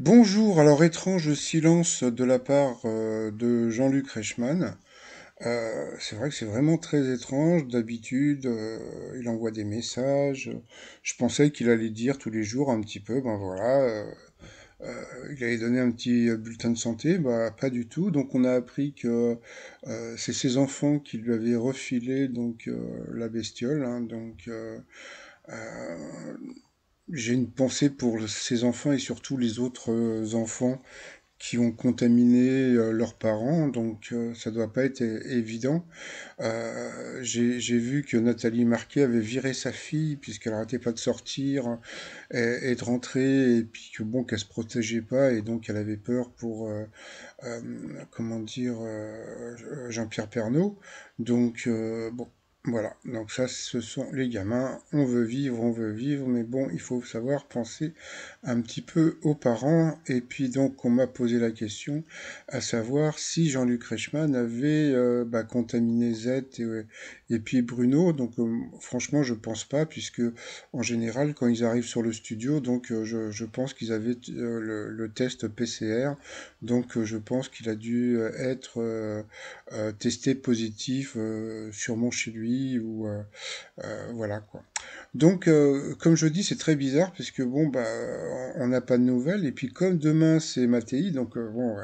Bonjour, alors étrange silence de la part euh, de Jean-Luc Reichmann. Euh, c'est vrai que c'est vraiment très étrange. D'habitude, euh, il envoie des messages. Je pensais qu'il allait dire tous les jours un petit peu, ben voilà, euh, il allait donner un petit bulletin de santé, ben, pas du tout. Donc on a appris que c'est ses enfants qui lui avaient refilé donc la bestiole, hein. donc j'ai une pensée pour ces enfants et surtout les autres euh, enfants qui ont contaminé euh, leurs parents, donc euh, ça doit pas être évident. J'ai vu que Nathalie Marquet avait viré sa fille puisqu'elle n'arrêtait pas de sortir et, de rentrer, et puis que bon qu'elle se protégeait pas et donc elle avait peur pour comment dire Jean-Pierre Pernaud. Donc bon, voilà, donc ça, ce sont les gamins. On veut vivre, on veut vivre, mais bon, il faut savoir penser un petit peu aux parents. Et puis donc, on m'a posé la question, à savoir si Jean-Luc Reichmann avait euh, bah, contaminé Z euh, et, puis Bruno. Donc, euh, franchement, je ne pense pas, puisque en général, quand ils arrivent sur le studio, donc je, pense qu'ils avaient le, le, test PCR. Donc, je pense qu'il a dû être testé positif, sûrement chez lui euh, euh, voilà quoi. Donc, euh, comme je dis, c'est très bizarre parce que bon, bah, on n'a pas de nouvelles. Et puis, comme demain c'est Matéi donc bon,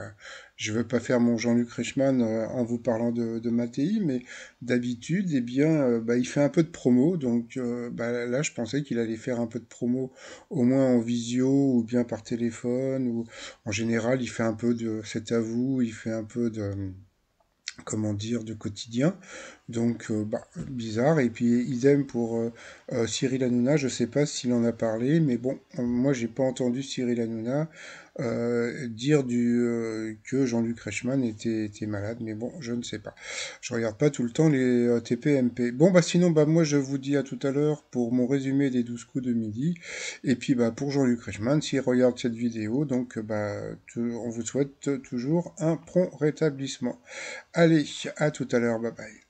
je ne veux pas faire mon Jean-Luc Reichmann en vous parlant de, de mais d'habitude, eh bien, bah, il fait un peu de promo. Donc bah, là, je pensais qu'il allait faire un peu de promo, au moins en visio ou bien par téléphone. Ou en général, il fait un peu de, c'est à vous, il fait un peu de comment dire, de quotidien. Donc, euh, bah, bizarre. Et puis, idem pour euh, euh, Cyril Hanouna. Je ne sais pas s'il en a parlé, mais bon, moi, j'ai pas entendu Cyril Hanouna dire que Jean-Luc Reichmann était, malade. Mais bon, je ne sais pas. Je regarde pas tout le temps les TPMP. Bon, bah, sinon, bah, moi, je vous dis à tout à l'heure pour mon résumé des 12 coups de midi. Et puis, bah, pour Jean-Luc Reichmann, s'il regarde cette vidéo, donc, bah, on vous souhaite toujours un prompt rétablissement. Allez, à tout à l'heure. Bye bye.